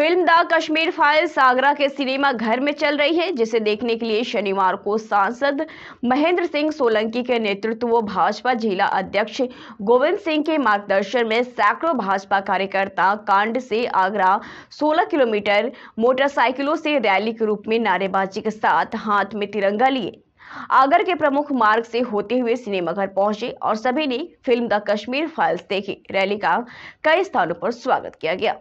film the Kashmir files Agra के cinema घर में चल रही है जिसे देखने के लिए शनिवार को सांसद महेंद्र सिंह सोलंकी के नेतृत्व भाजपा जिला अध्यक्ष गोविंद सिंह के मार्गदर्शन में सैकड़ों भाजपा कार्यकर्ता कांड से आगरा 16 किलोमीटर मोटरसाइकिलों से रैली के रूप में नारेबाजी के साथ हाथ में तिरंगा लिए आगर के प्रमुख मार्ग से होते हुए सिनेमाघर पहुंचे और सभी ने फिल्म द कश्मीर फाइल्स देखी रैली का कई स्थानों पर स्वागत किया गया